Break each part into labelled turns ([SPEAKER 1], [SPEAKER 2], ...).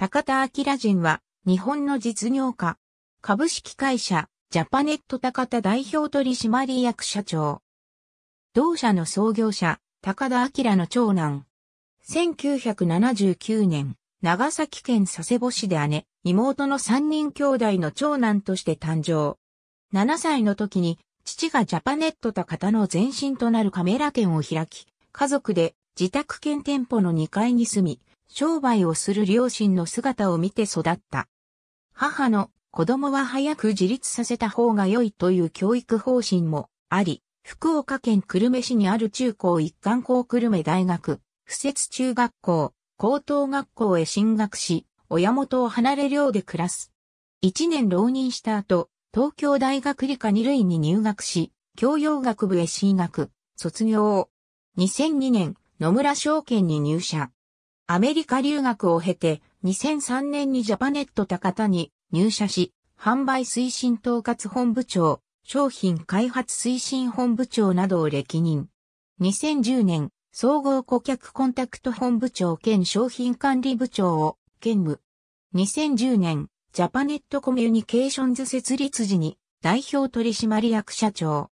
[SPEAKER 1] 高田明人は、日本の実業家、株式会社、ジャパネット高田代表取締役社長。同社の創業者、高田明の長男。1979年、長崎県佐世保市で姉、妹の三人兄弟の長男として誕生。7歳の時に、父がジャパネット高田の前身となるカメラ店を開き、家族で自宅兼店舗の2階に住み、商売をする両親の姿を見て育った。母の子供は早く自立させた方が良いという教育方針もあり、福岡県久留米市にある中高一貫校久留米大学、布設中学校、高等学校へ進学し、親元を離れ寮で暮らす。一年浪人した後、東京大学理科二類に入学し、教養学部へ進学、卒業。2002年、野村証券に入社。アメリカ留学を経て、2003年にジャパネット高田に入社し、販売推進統括本部長、商品開発推進本部長などを歴任。2010年、総合顧客コンタクト本部長兼商品管理部長を兼務。2010年、ジャパネットコミュニケーションズ設立時に代表取締役社長。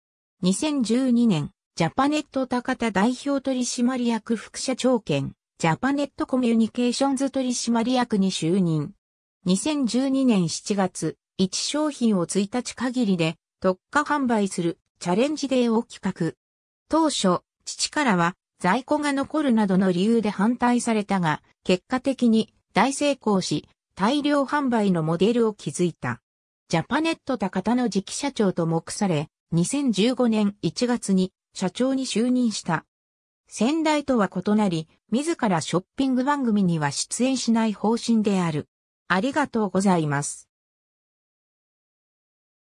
[SPEAKER 1] 2012年、ジャパネット高田代表取締役副社長兼ジャパネットコミュニケーションズ取締役に就任。2012年7月、1商品を1日限りで特価販売するチャレンジデーを企画。当初、父からは在庫が残るなどの理由で反対されたが、結果的に大成功し、大量販売のモデルを築いた。ジャパネット高田の次期社長と目され、2015年1月に社長に就任した。先代とは異なり、自らショッピング番組には出演しない方針である。ありがとうございます。